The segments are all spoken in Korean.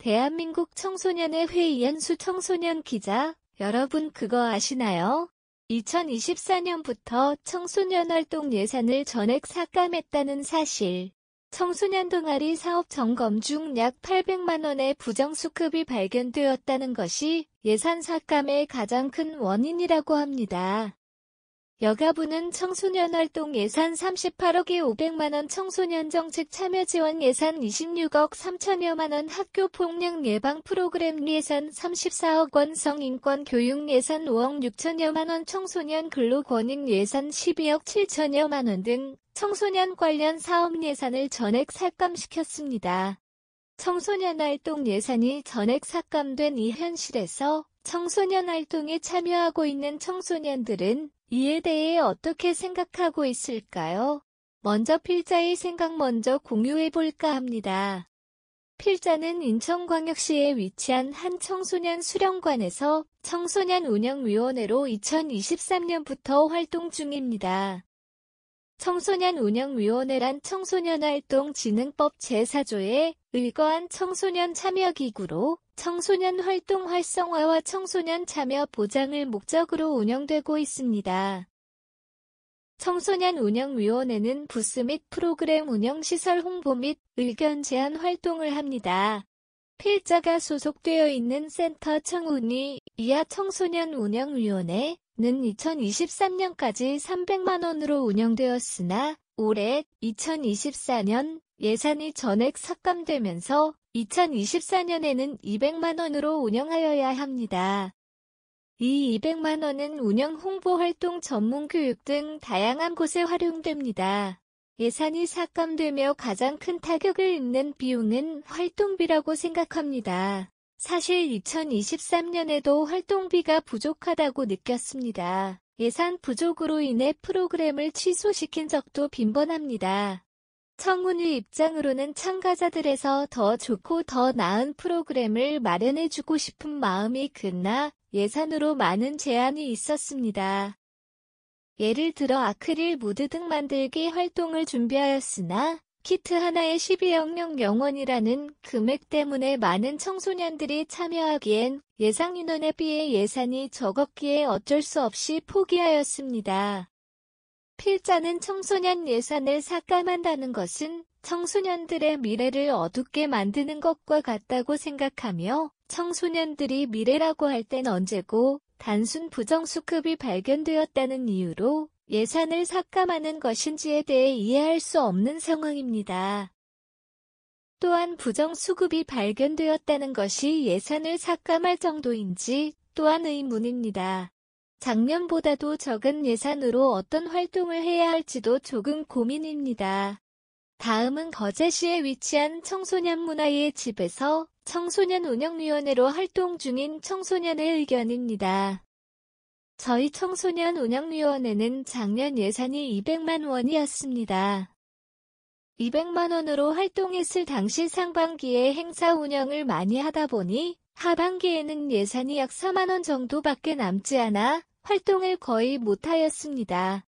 대한민국 청소년의 회의연수 청소년 기자 여러분 그거 아시나요? 2024년부터 청소년 활동 예산을 전액 삭감했다는 사실. 청소년 동아리 사업 점검 중 약 800만 원의 부정 수급이 발견되었다는 것이 예산 삭감의 가장 큰 원인이라고 합니다. 여가부는 청소년 활동 예산 38억에 500만 원 청소년 정책 참여 지원 예산 26억 3천여만 원 학교 폭력 예방 프로그램 예산 34억 원 성인권 교육 예산 5억 6천여만 원 청소년 근로 권익 예산 12억 7천여만 원 등 청소년 관련 사업 예산을 전액 삭감시켰습니다. 청소년 활동 예산이 전액 삭감된 이 현실에서 청소년 활동에 참여하고 있는 청소년들은 이에 대해 어떻게 생각하고 있을까요? 먼저 필자의 생각 먼저 공유해볼까 합니다. 필자는 인천광역시에 위치한 한 청소년 수련관에서 청소년 운영위원회로 2023년부터 활동 중입니다. 청소년 운영위원회란 청소년활동진흥법 제4조에 의거한 청소년 참여기구로 청소년 활동 활성화와 청소년 참여 보장을 목적으로 운영되고 있습니다. 청소년 운영위원회는 부스 및 프로그램 운영 시설 홍보 및 의견 제안 활동을 합니다. 필자가 소속되어 있는 센터 청운이 이하 청소년 운영위원회는 2023년까지 300만원으로 운영되었으나 올해 2024년 예산이 전액 삭감되면서 2024년에는 200만원으로 운영하여야 합니다. 이 200만원은 운영 홍보 활동 전문 교육 등 다양한 곳에 활용됩니다. 예산이 삭감되며 가장 큰 타격을 입는 비용은 활동비라고 생각합니다. 사실 2023년에도 활동비가 부족하다고 느꼈습니다. 예산 부족으로 인해 프로그램을 취소시킨 적도 빈번합니다. 청운위 입장으로는 참가자들에서 더 좋고 더 나은 프로그램을 마련해주고 싶은 마음이 끝나 예산으로 많은 제안이 있었습니다. 예를 들어 아크릴 무드 등 만들기 활동을 준비하였으나 키트 하나에 1 2억명 영원이라는 금액 때문에 많은 청소년들이 참여하기엔 예상 인원에 비해 예산이 적었기에 어쩔 수 없이 포기하였습니다. 필자는 청소년 예산을 삭감한다는 것은 청소년들의 미래를 어둡게 만드는 것과 같다고 생각하며 청소년들이 미래라고 할 땐 언제고 단순 부정수급이 발견되었다는 이유로 예산을 삭감하는 것인지에 대해 이해할 수 없는 상황입니다. 또한 부정수급이 발견되었다는 것이 예산을 삭감할 정도인지 또한 의문입니다. 작년보다도 적은 예산으로 어떤 활동을 해야 할지도 조금 고민입니다. 다음은 거제시에 위치한 청소년 문화의 집에서 청소년 운영위원회로 활동 중인 청소년의 의견입니다. 저희 청소년 운영위원회는 작년 예산이 200만 원이었습니다. 200만 원으로 활동했을 당시 상반기에 행사 운영을 많이 하다 보니 하반기에는 예산이 약 4만 원 정도밖에 남지 않아 활동을 거의 못하였습니다.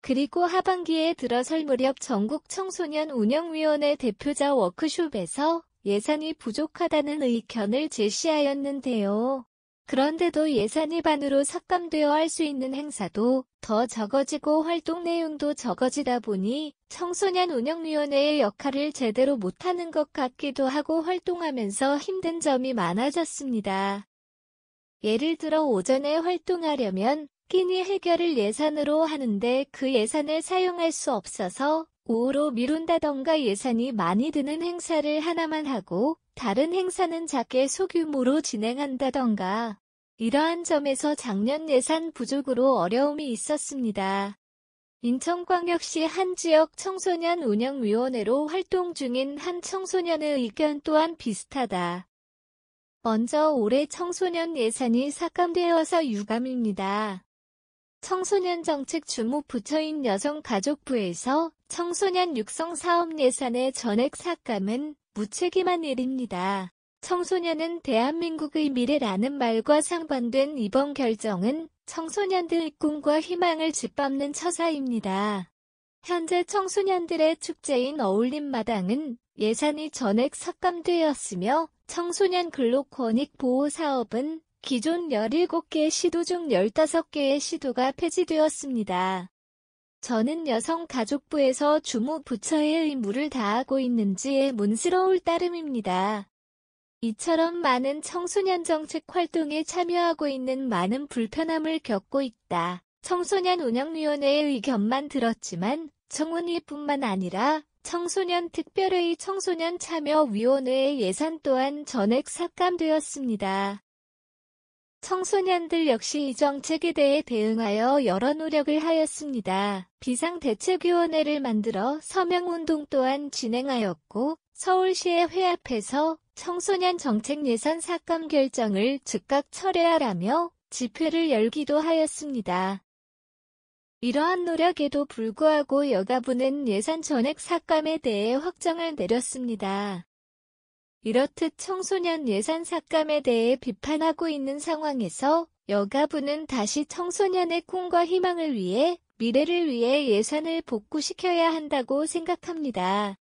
그리고 하반기에 들어설 무렵 전국 청소년 운영위원회 대표자 워크숍에서 예산이 부족하다는 의견을 제시하였는데요. 그런데도 예산이 반으로 삭감되어 할 수 있는 행사도 더 적어지고 활동 내용도 적어지다 보니 청소년 운영위원회의 역할을 제대로 못하는 것 같기도 하고 활동하면서 힘든 점이 많아졌습니다. 예를 들어 오전에 활동하려면 끼니 해결을 예산으로 하는데 그 예산을 사용할 수 없어서 오후로 미룬다던가 예산이 많이 드는 행사를 하나만 하고 다른 행사는 작게 소규모로 진행한다던가 이러한 점에서 작년 예산 부족으로 어려움이 있었습니다. 인천광역시 한 지역 청소년 운영위원회로 활동 중인 한 청소년의 의견 또한 비슷하다. 먼저 올해 청소년 예산이 삭감되어서 유감입니다. 청소년 정책 주무 부처인 여성가족부에서 청소년 육성 사업 예산의 전액 삭감은 무책임한 일입니다. 청소년은 대한민국의 미래라는 말과 상반된 이번 결정은 청소년들의 꿈과 희망을 짓밟는 처사입니다. 현재 청소년들의 축제인 어울림마당은 예산이 전액 삭감되었으며 청소년 근로권익 보호 사업은 기존 17개 시도 중 15개의 시도가 폐지되었습니다. 저는 여성가족부에서 주무부처의 의무를 다하고 있는지에 문스러울 따름입니다. 이처럼 많은 청소년 정책 활동에 참여하고 있는 많은 불편함을 겪고 있다. 청소년 운영위원회의 의견만 들었지만 청운위뿐만 아니라 청소년 특별의 청소년 참여위원회의 예산 또한 전액 삭감되었습니다. 청소년들 역시 이 정책에 대해 대응하여 여러 노력을 하였습니다. 비상대책위원회를 만들어 서명운동 또한 진행하였고 서울시의 회 앞에서 청소년 정책 예산 삭감 결정을 즉각 철회하라며 집회를 열기도 하였습니다. 이러한 노력에도 불구하고 여가부는 예산 전액 삭감에 대해 확정을 내렸습니다. 이렇듯 청소년 예산 삭감에 대해 비판하고 있는 상황에서 여가부는 다시 청소년의 꿈과 희망을 위해 미래를 위해 예산을 복구시켜야 한다고 생각합니다.